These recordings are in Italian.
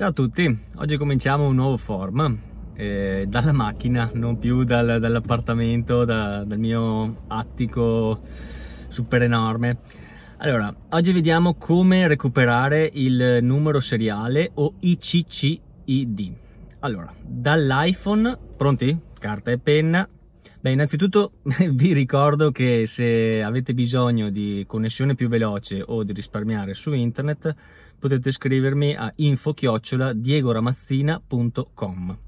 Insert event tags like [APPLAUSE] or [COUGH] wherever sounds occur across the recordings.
Ciao a tutti, oggi cominciamo un nuovo form eh, dalla macchina, non più dal, dall'appartamento, da, dal mio attico super enorme. Allora, oggi vediamo come recuperare il numero seriale o ICCID. Allora, dall'iPhone, pronti? Carta e penna, Beh, innanzitutto [LAUGHS] vi ricordo che se avete bisogno di connessione più veloce o di risparmiare su internet, potete scrivermi a info-diegoramazzina.com.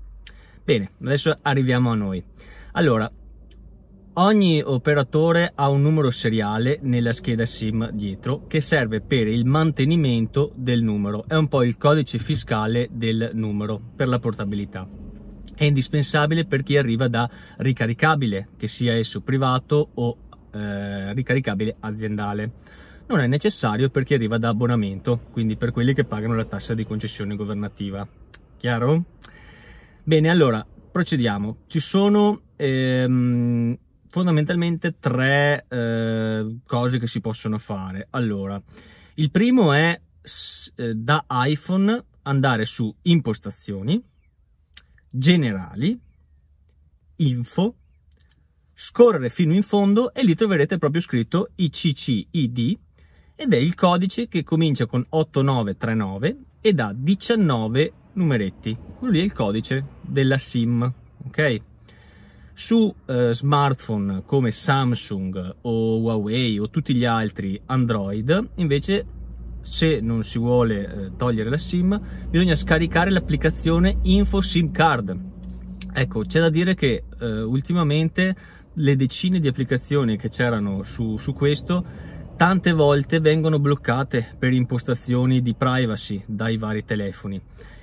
Bene, adesso arriviamo a noi. Allora, ogni operatore ha un numero seriale nella scheda SIM dietro che serve per il mantenimento del numero, è un po' il codice fiscale del numero per la portabilità è indispensabile per chi arriva da ricaricabile, che sia esso privato o eh, ricaricabile aziendale. Non è necessario per chi arriva da abbonamento, quindi per quelli che pagano la tassa di concessione governativa. Chiaro? Bene, allora procediamo. Ci sono ehm, fondamentalmente tre eh, cose che si possono fare. Allora, il primo è eh, da iPhone andare su impostazioni generali, info, scorrere fino in fondo e lì troverete proprio scritto ICCID ed è il codice che comincia con 8939 e ha 19 numeretti. Quello lì è il codice della SIM, ok? Su eh, smartphone come Samsung o Huawei o tutti gli altri Android invece se non si vuole eh, togliere la sim bisogna scaricare l'applicazione info sim card ecco c'è da dire che eh, ultimamente le decine di applicazioni che c'erano su, su questo tante volte vengono bloccate per impostazioni di privacy dai vari telefoni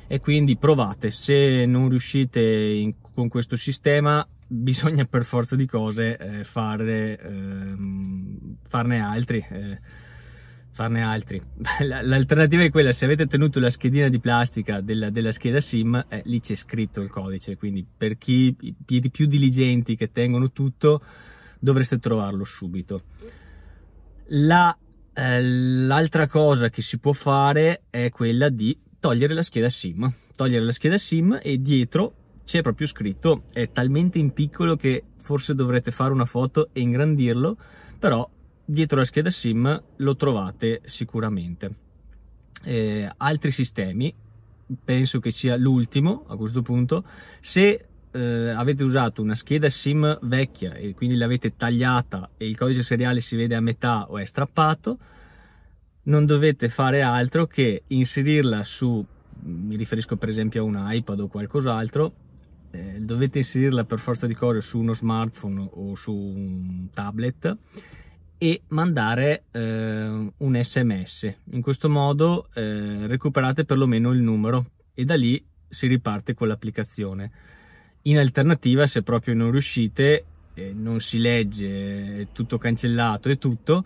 e quindi provate se non riuscite in, con questo sistema [LAUGHS] bisogna per forza di cose eh, fare, eh, farne altri eh farne altri. [LAUGHS] L'alternativa è quella, se avete tenuto la schedina di plastica della, della scheda SIM, eh, lì c'è scritto il codice, quindi per chi, i più diligenti che tengono tutto, dovreste trovarlo subito. La, eh, l'altra cosa che si può fare è quella di togliere la scheda SIM. Togliere la scheda SIM e dietro c'è proprio scritto, è talmente in piccolo che forse dovrete fare una foto e ingrandirlo, però dietro la scheda SIM lo trovate sicuramente. Eh, altri sistemi, penso che sia l'ultimo a questo punto, se eh, avete usato una scheda SIM vecchia e quindi l'avete tagliata e il codice seriale si vede a metà o è strappato, non dovete fare altro che inserirla su, mi riferisco per esempio a un iPad o qualcos'altro, eh, dovete inserirla per forza di cose su uno smartphone o su un tablet e mandare eh, un sms in questo modo eh, recuperate perlomeno il numero e da lì si riparte con l'applicazione in alternativa se proprio non riuscite eh, non si legge è tutto cancellato e tutto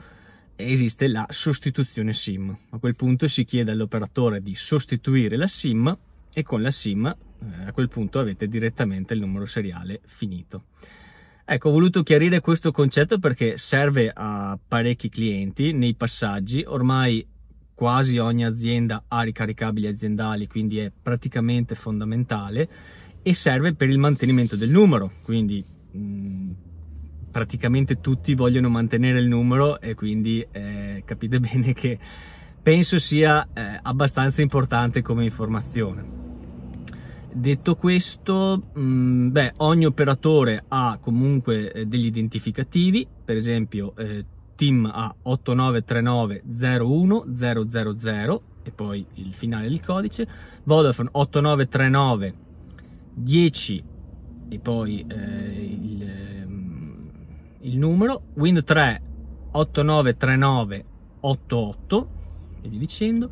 esiste la sostituzione sim a quel punto si chiede all'operatore di sostituire la sim e con la sim eh, a quel punto avete direttamente il numero seriale finito Ecco, ho voluto chiarire questo concetto perché serve a parecchi clienti nei passaggi, ormai quasi ogni azienda ha ricaricabili aziendali, quindi è praticamente fondamentale e serve per il mantenimento del numero, quindi mh, mm, praticamente tutti vogliono mantenere il numero e quindi eh, capite [LAUGHS] bene che penso sia eh, abbastanza importante come informazione. Detto questo, mh, mm, beh, ogni operatore ha comunque eh, degli identificativi, per esempio eh, team ha 8939-01-000 e poi il finale del codice, Vodafone 8939 10 e poi eh, il, ehm, il, numero, Wind 3 8939 88 e via dicendo,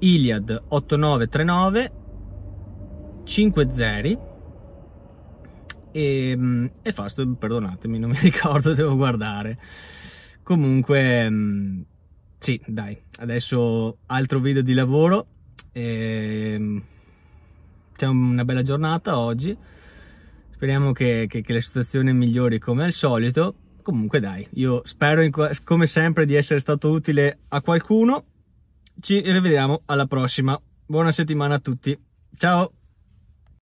Iliad 8939 5 zeri ehm, e, e Fast, perdonatemi, non mi [LAUGHS] ricordo, devo guardare. Comunque, ehm, sì, dai, adesso altro video di lavoro. Ehm, c'è una bella giornata oggi. Speriamo che, che, che, la situazione migliori come al solito. Comunque dai, io spero in, come sempre di essere stato utile a qualcuno. Ci rivediamo alla prossima. Buona settimana a tutti. Ciao!